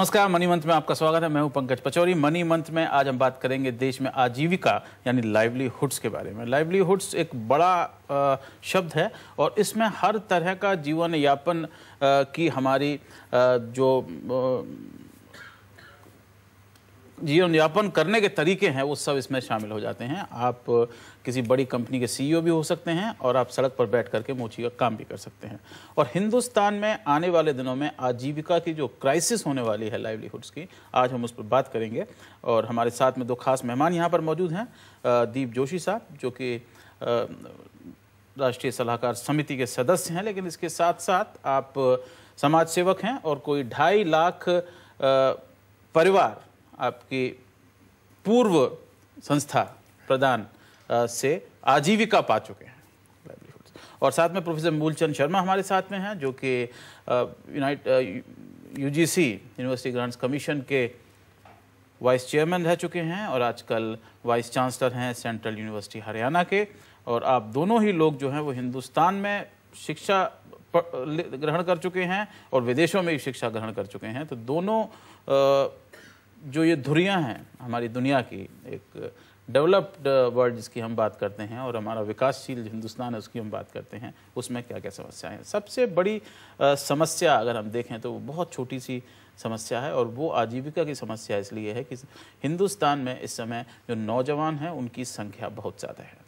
नमस्कार money month में आपका स्वागत है मैं हूं पंकज पचौरी मनी मंथ में आज हम बात करेंगे देश में आजीविका यानी लाइवलीहुड्स के बारे में लाइवलीहुड्स एक बड़ा आ, शब्द है और इसमें हर तरह का जीवन यापन आ, की हमारी आ, जो जीवन यापन करने के तरीके हैं वो सब इसमें शामिल हो जाते हैं आप किसी बड़ी कंपनी के सीईओ e भी हो सकते हैं और आप सड़क पर बैठ करके मोची का काम भी कर सकते हैं और हिंदुस्तान में आने वाले दिनों में आजीविका की जो क्राइसिस होने वाली है लाइवलीहुड्स की आज हम उस पर बात करेंगे और हमारे साथ में दो खास मेहमान यहाँ पर मौजूद हैं दीप जोशी साहब जो कि राष्ट्रीय सलाहकार समिति के सदस्य हैं लेकिन इसके साथ साथ आप समाज सेवक हैं और कोई ढाई लाख परिवार आपकी पूर्व संस्था प्रदान से आजीविका पा चुके हैं और साथ में प्रोफेसर मूलचंद शर्मा हमारे साथ में हैं जो कि unite UGC university grants commission के वाइस चेयरमैन रह चुके हैं और आजकल वाइस चांसलर हैं सेंट्रल यूनिवर्सिटी हरियाणा के और आप दोनों ही लोग जो हैं वो हिंदुस्तान में शिक्षा ग्रहण कर चुके हैं और विदेशों में भी शिक्षा ग्रहण कर चुके हैं तो दोनों जो ये धुरियाँ हैं हमारी दुनिया की एक डेवलप्ड वर्ल्ड जिसकी हम बात करते हैं और हमारा विकासशील हिंदुस्तान है उसकी हम बात करते हैं उसमें क्या क्या समस्याएं हैं सबसे बड़ी आ, समस्या अगर हम देखें तो वो बहुत छोटी सी समस्या है और वो आजीविका की समस्या इसलिए है कि हिंदुस्तान में इस समय जो नौजवान हैं उनकी संख्या बहुत ज़्यादा है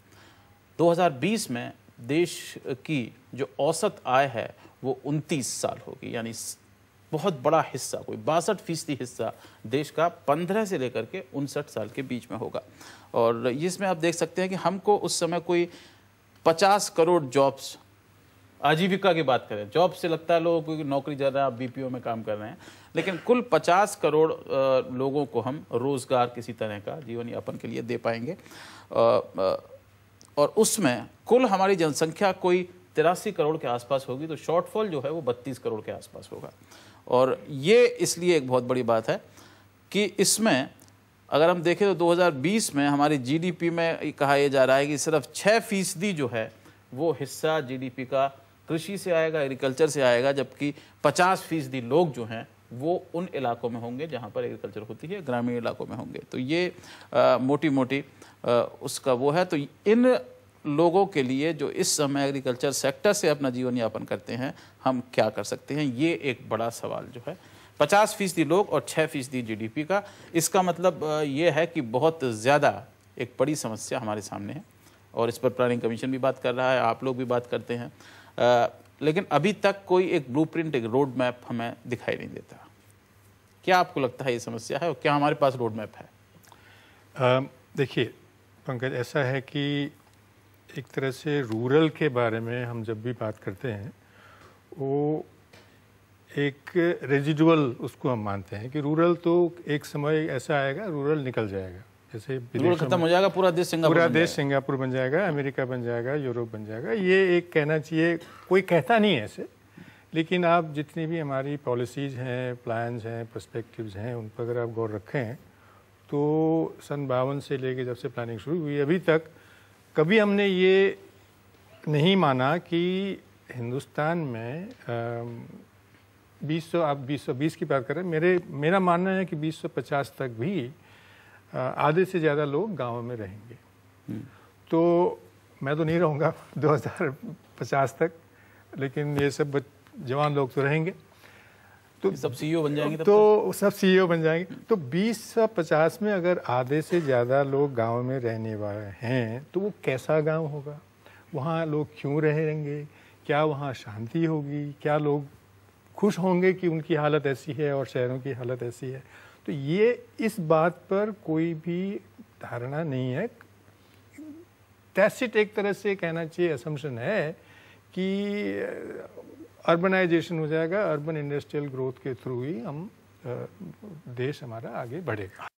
2020 में देश की जो औसत आय है वो उनतीस साल होगी यानी बहुत बड़ा हिस्सा कोई बासठ फीसदी हिस्सा देश का पंद्रह से लेकर के उनसठ साल के बीच में होगा और इसमें आप देख सकते हैं कि हमको उस समय कोई पचास करोड़ जॉब्स आजीविका की बात करें जॉब से लगता है लोग को नौकरी जा रहा है आप बीपीओ में काम कर रहे हैं लेकिन कुल 50 करोड़ लोगों को हम रोज़गार किसी तरह का जीवन यापन के लिए दे पाएंगे और उसमें कुल हमारी जनसंख्या कोई तिरासी करोड़ के आसपास होगी तो शॉर्टफॉल जो है वो बत्तीस करोड़ के आसपास होगा और ये इसलिए एक बहुत बड़ी बात है कि इसमें अगर हम देखें तो 2020 में हमारी जीडीपी में कहा यह जा रहा है कि सिर्फ छः फीसदी जो है वो हिस्सा जीडीपी का कृषि से आएगा एग्रीकल्चर से आएगा जबकि 50 फीसदी लोग जो हैं वो उन इलाकों में होंगे जहाँ पर एग्रीकल्चर होती है ग्रामीण इलाकों में होंगे तो ये आ, मोटी मोटी आ, उसका वो है तो इन लोगों के लिए जो इस समय एग्रीकल्चर सेक्टर से अपना जीवन यापन करते हैं हम क्या कर सकते हैं ये एक बड़ा सवाल जो है पचास फीसदी लोग और छः फीसदी जी का इसका मतलब ये है कि बहुत ज़्यादा एक बड़ी समस्या हमारे सामने है और इस पर प्लानिंग कमीशन भी बात कर रहा है आप लोग भी बात करते हैं आ, लेकिन अभी तक कोई एक ब्लूप्रिंट एक रोड मैप हमें दिखाई नहीं देता क्या आपको लगता है ये समस्या है और क्या हमारे पास रोड मैप है देखिए पंकज ऐसा है कि एक तरह से रूरल के बारे में हम जब भी बात करते हैं वो एक रेजिडुअल उसको हम मानते हैं कि रूरल तो एक समय ऐसा आएगा रूरल निकल जाएगा जैसे रूरल खत्म हो जाएगा पूरा देश सिंगापुर पूरा देश सिंगापुर बन जाएगा अमेरिका बन जाएगा यूरोप बन जाएगा ये एक कहना चाहिए कोई कहता नहीं है ऐसे लेकिन आप जितनी भी हमारी पॉलिसीज़ हैं प्लान्स हैं परस्पेक्टिव हैं उन पर अगर आप गौर रखें तो सन बावन से लेके जब से प्लानिंग शुरू हुई अभी तक कभी हमने ये नहीं माना कि हिंदुस्तान में बीस सौ आप बीस सौ बीस की बात करें मेरे मेरा मानना है कि बीस सौ पचास तक भी आधे से ज़्यादा लोग गाँव में रहेंगे हम्म। तो मैं तो नहीं रहूँगा दो हज़ार पचास तक लेकिन ये सब जवान लोग तो रहेंगे तो, e तो, तो सब सीईओ e बन जाएंगे तो सब सीईओ बन जाएंगे तो 20 से 50 में अगर आधे से ज़्यादा लोग गांव में रहने वाले हैं तो वो कैसा गांव होगा वहाँ लोग क्यों रहेंगे क्या वहाँ शांति होगी क्या लोग खुश होंगे कि उनकी हालत ऐसी है और शहरों की हालत ऐसी है तो ये इस बात पर कोई भी धारणा नहीं है टैसिट एक तरह से कहना चाहिए असमशन है कि अर्बनाइजेशन हो जाएगा अर्बन इंडस्ट्रियल ग्रोथ के थ्रू ही हम देश हमारा आगे बढ़ेगा